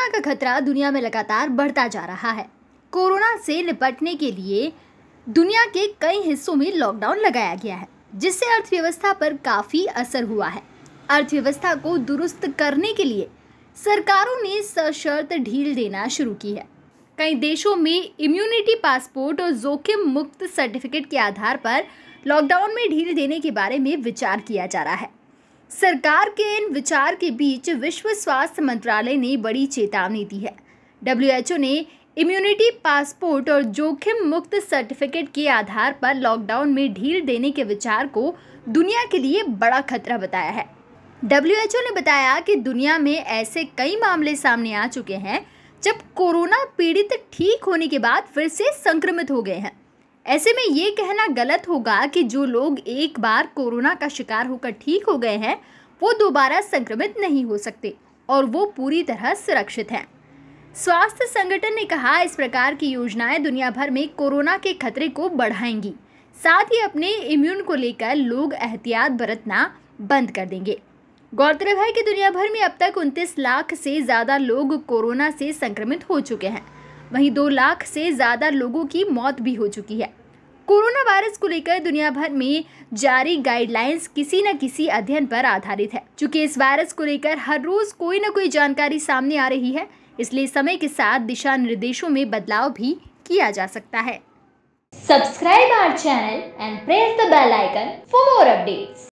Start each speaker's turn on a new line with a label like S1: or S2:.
S1: corona का खतरा दुनिया में लगातार बढ़ता जा रहा है कोरोना से निपटने के लिए दुनिया के कई हिस्सों में लॉकडाउन लगाया गया है जिससे अर्थव्यवस्था पर काफ़ी असर हुआ है अर्थव्यवस्था को दुरुस्त करने के लिए सरकारों ने सशर्त ढील देना शुरू की है कई देशों में इम्यूनिटी पासपोर्ट और जोखिम मुक्त सर्टिफिकेट के आधार पर लॉकडाउन में ढील देने के बारे में विचार किया जा रहा है सरकार के इन विचार के बीच विश्व स्वास्थ्य मंत्रालय ने बड़ी चेतावनी दी है डब्ल्यूएचओ ने इम्यूनिटी पासपोर्ट और जोखिम मुक्त सर्टिफिकेट के आधार पर लॉकडाउन में ढील देने के विचार को दुनिया के लिए बड़ा खतरा बताया है डब्ल्यूएचओ ने बताया कि दुनिया में ऐसे कई मामले सामने आ चुके हैं जब कोरोना पीड़ित ठीक होने के बाद फिर से संक्रमित हो गए हैं ऐसे में ये कहना गलत होगा कि जो लोग एक बार कोरोना का शिकार होकर ठीक हो गए हैं वो दोबारा संक्रमित नहीं हो सकते और वो पूरी तरह सुरक्षित हैं स्वास्थ्य संगठन ने कहा इस प्रकार की योजनाएं दुनिया भर में कोरोना के खतरे को बढ़ाएंगी साथ ही अपने इम्यून को लेकर लोग एहतियात बरतना बंद कर देंगे गौरतलब है कि दुनिया भर में अब तक उनतीस लाख से ज़्यादा लोग कोरोना से संक्रमित हो चुके हैं वहीं दो लाख से ज़्यादा लोगों की मौत भी हो चुकी है कोरोना वायरस को लेकर दुनिया भर में जारी गाइडलाइंस किसी न किसी अध्ययन पर आधारित है चूंकि इस वायरस को लेकर हर रोज कोई न कोई जानकारी सामने आ रही है इसलिए समय के साथ दिशा निर्देशों में बदलाव भी किया जा सकता है
S2: subscribe our channel
S1: and press the bell icon for more updates